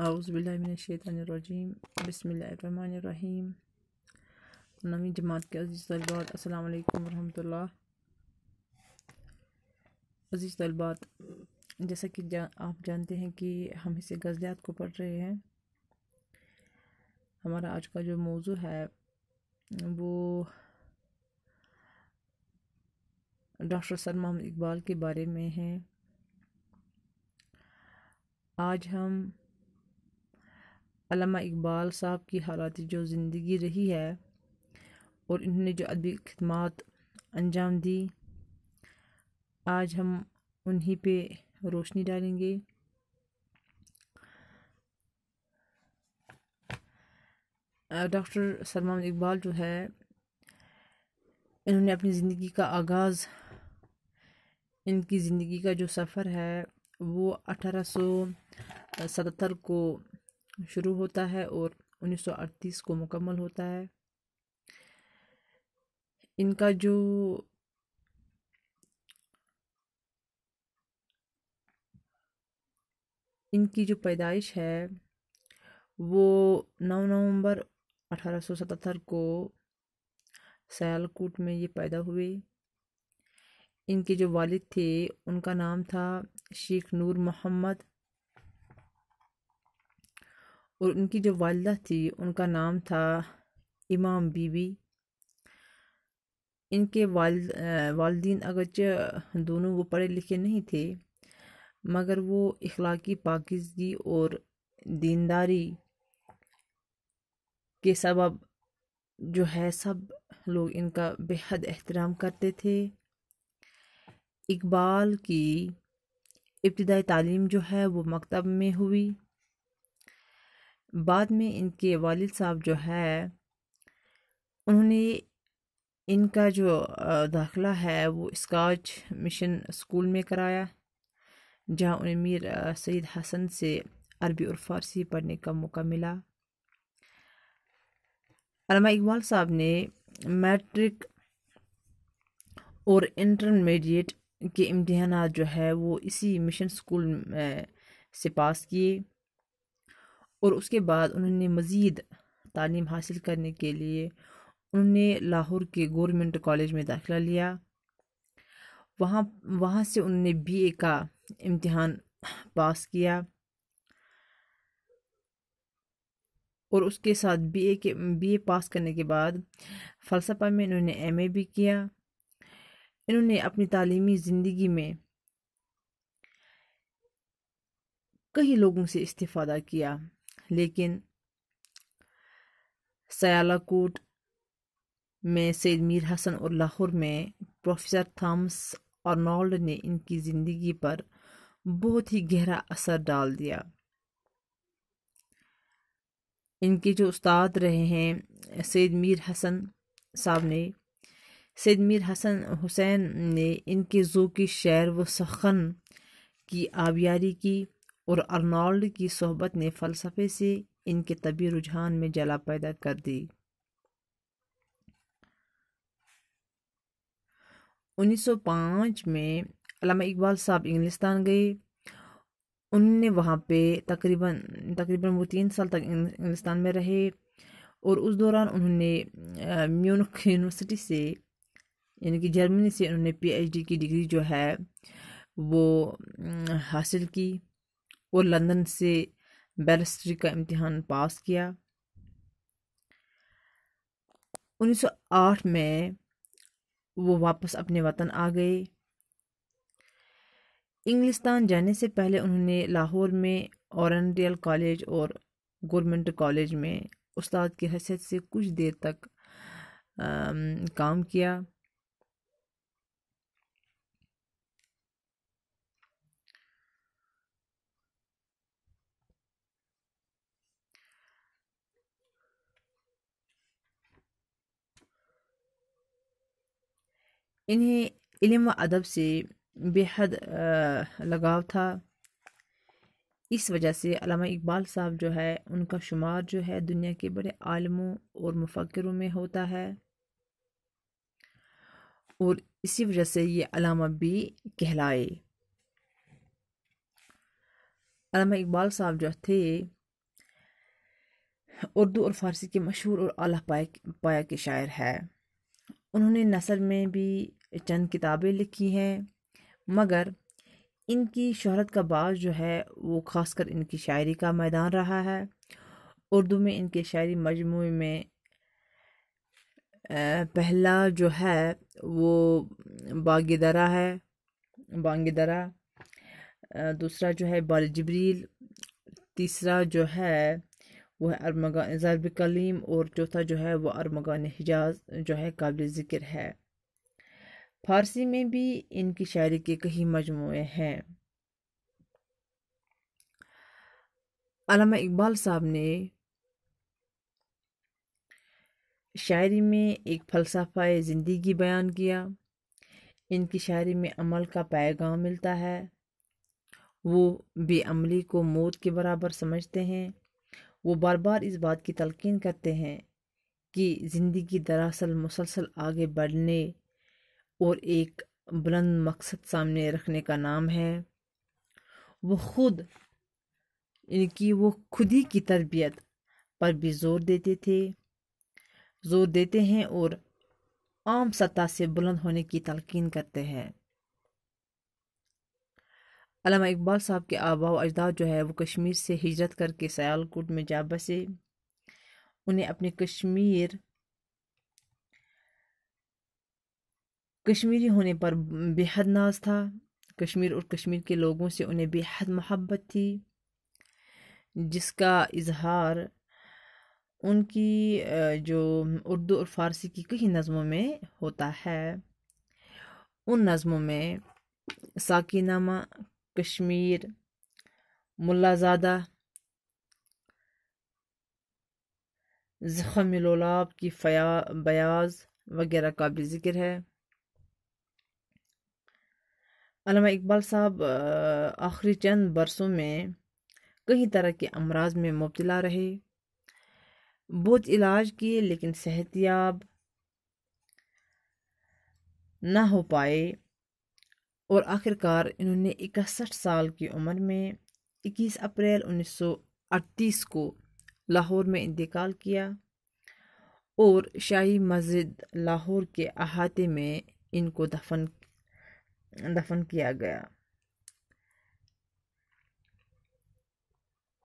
अज़बिल्लिमिनशैतरजीम बसमीम नवी जमात के अज़ीज़ तलबात अस्सलाम वालेकुम अज़ीज़ तलबात जैसा कि जा, आप जानते हैं कि हम इसे गज़लियात को पढ़ रहे हैं हमारा आज का जो मौजू है वो डॉक्टर सर इकबाल के बारे में है आज हम अलामा इकबाल साहब की हालत जो ज़िंदगी रही है और इन्होंने जो अदबी खदमात अंजाम दी आज हम उन्हीं पे रोशनी डालेंगे डॉक्टर सलमान इकबाल जो है इन्होंने अपनी ज़िंदगी का आगाज़ इनकी ज़िंदगी का जो सफ़र है वो अठारह सौ सतहत्तर को शुरू होता है और 1938 को मुकम्मल होता है इनका जो इनकी जो पैदाइश है वो 9 नवंबर 1877 को सयालकोट में ये पैदा हुए इनके जो वालिद थे उनका नाम था शेख नूर मोहम्मद और उनकी जो वालदा थी उनका नाम था इमाम बीबी इनके वाल वालदीन अगरचे दोनों वो पढ़े लिखे नहीं थे मगर वो इखलाकी पाकिजगी और दीनदारी के सबब जो है सब लोग इनका बेहद एहतराम करते थे इकबाल की इब्तदाई तालीम जो है वो मकतब में हुई बाद में इनके वालिद साहब जो है उन्होंने इनका जो दाखला है वो स्काच मिशन स्कूल में कराया जहाँ उन्हें मीर सैद हसन से अरबी और फारसी पढ़ने का मौका मिला अलमा इकबाल साहब ने मैट्रिक और इंटरमीडिएट के इम्तहान जो है वो इसी मिशन स्कूल से पास किए और उसके बाद उन्होंने मज़ीद तालीम हासिल करने के लिए उन्होंने लाहौर के गवर्नमेंट कॉलेज में दाखिला लिया वहाँ वहाँ से उन्होंने बीए का इम्तहान पास किया और उसके साथ बीए के बीए पास करने के बाद फ़लसफ़ा में इन्होंने एमए भी किया इन्होंने अपनी तालीमी ज़िंदगी में कई लोगों से इस्तीफ़ादा किया लेकिन सयालाकोट में सैद मीर हसन और लाहौर में प्रोफेसर थॉमस अर्नोल्ड ने इनकी ज़िंदगी पर बहुत ही गहरा असर डाल दिया इनके जो उस्ताद रहे हैं सैद मीर हसन साहब ने सैद मीर हसन हुसैन ने इनके ज़ो की शेर व सखन की आबियारी की और अर्नॉल्ड की सोहबत ने फ़लसफ़े से इनके तबी रुझान में जला पैदा कर दी उन्नीस सौ पाँच में अलामा इकबाल साहब इंग्लिस्तान गए उनने वहाँ पे तकरीबन तकरीबन वो तीन साल तक इंग्लिस्तान में रहे और उस दौरान उन्होंने म्यूनिख यूनिवर्सिटी से यानी कि जर्मनी से उन्होंने पीएचडी की डिग्री जो है वो हासिल की वो लंदन से बैरिस्ट्री का इम्तहान पास किया 1908 में वो वापस अपने वतन आ गए इंग्लिस्तान जाने से पहले उन्होंने लाहौर में औरल कॉलेज और गवर्नमेंट कॉलेज में उस्ताद की हैसियत से कुछ देर तक आ, काम किया इन्हें इल्म व अदब से बेहद लगाव था इस वजह से अलामा इकबाल साहब जो है उनका शुमार जो है दुनिया के बड़े आलमों और मुफकरों में होता है और इसी वजह से ये अलामा भी कहलाए अलामा इकबाल साहब जो थे उर्दू और फारसी के मशहूर और आला पाया पाया के शायर है उन्होंने नसर में भी चंद किताबें लिखी हैं मगर इनकी शहरत का बाज जो है वो ख़ासकर इनकी शायरी का मैदान रहा है उर्दू में इनके शायरी मजमू में पहला जो है वो बागदरा है बांगदरा दूसरा जो है बाल जबरील तीसरा जो है वो है अरमगान ज़रब कलीम और चौथा जो है वो अरमगान हिजाज जो है काबिल ज़िक्र है फारसी में भी इनकी शायरी के कई मजमू हैं इकबाल साहब ने शायरी में एक फ़लसफ़ा ज़िंदगी बयान किया इनकी शायरी में अमल का पैगाम मिलता है वो बेअमली को मौत के बराबर समझते हैं वो बार बार इस बात की तलकिन करते हैं कि ज़िंदगी दरअसल मुसलसल आगे बढ़ने और एक बुलंद मकसद सामने रखने का नाम है वो खुद इनकी वो खुद ही की तरबियत पर भी ज़ोर देते थे ज़ोर देते हैं और आम सतह से बुलंद होने की तलकिन करते हैं अलामा इकबाल साहब के आबा अजदाद जो है वो कश्मीर से हिजरत करके सयालकोट में जा बसे उन्हें अपने कश्मीर कश्मीरी होने पर बेहद नाज था कश्मीर और कश्मीर के लोगों से उन्हें बेहद मोहब्बत थी जिसका इजहार उनकी जो उर्दू और फ़ारसी की कई नज़मों में होता है उन नज़मों में साकीनामा कश्मीर मुलाजादा जख्म लोलाब की बयाज वगैरह का भी ज़िक्र है अलामा इकबाल साहब आखिरी चंद बरसों में कई तरह के अमराज में मुबतला रहे बहुत इलाज किए लेकिन सेहतियाब ना हो पाए और आखिरकार इन्होंने इकसठ साल की उम्र में 21 अप्रैल 1938 को लाहौर में इंतकाल किया और शाही मस्जिद लाहौर के अहाते में इनको दफन दफन किया गया